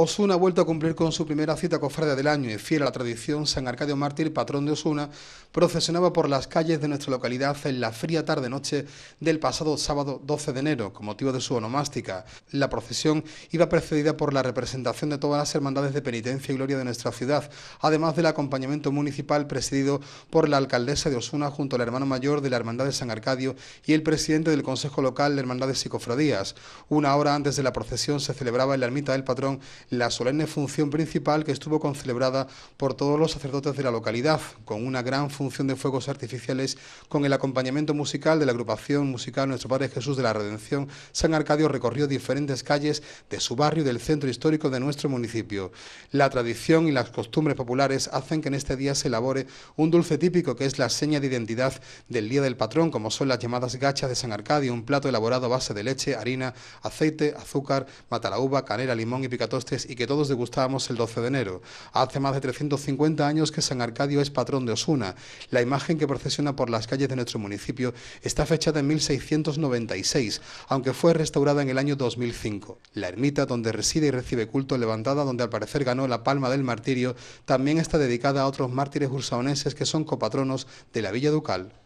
Osuna ha vuelto a cumplir con su primera cita cofrade del año y fiel a la tradición, San Arcadio Mártir, patrón de Osuna, procesionaba por las calles de nuestra localidad en la fría tarde-noche del pasado sábado 12 de enero, con motivo de su onomástica. La procesión iba precedida por la representación de todas las hermandades de penitencia y gloria de nuestra ciudad, además del acompañamiento municipal presidido por la alcaldesa de Osuna junto al hermano mayor de la Hermandad de San Arcadio y el presidente del Consejo Local de Hermandades y Cofradías. Una hora antes de la procesión se celebraba en la ermita del patrón la solemne función principal que estuvo concelebrada por todos los sacerdotes de la localidad, con una gran función de fuegos artificiales con el acompañamiento musical de la agrupación musical Nuestro Padre Jesús de la Redención. San Arcadio recorrió diferentes calles de su barrio y del centro histórico de nuestro municipio. La tradición y las costumbres populares hacen que en este día se elabore un dulce típico que es la seña de identidad del Día del Patrón, como son las llamadas gachas de San Arcadio, un plato elaborado a base de leche, harina, aceite, azúcar, matalaúba canela, limón y picatostes y que todos degustábamos el 12 de enero. Hace más de 350 años que San Arcadio es patrón de Osuna. La imagen que procesiona por las calles de nuestro municipio está fechada en 1696, aunque fue restaurada en el año 2005. La ermita donde reside y recibe culto, levantada donde al parecer ganó la palma del martirio, también está dedicada a otros mártires ursaoneses que son copatronos de la Villa Ducal.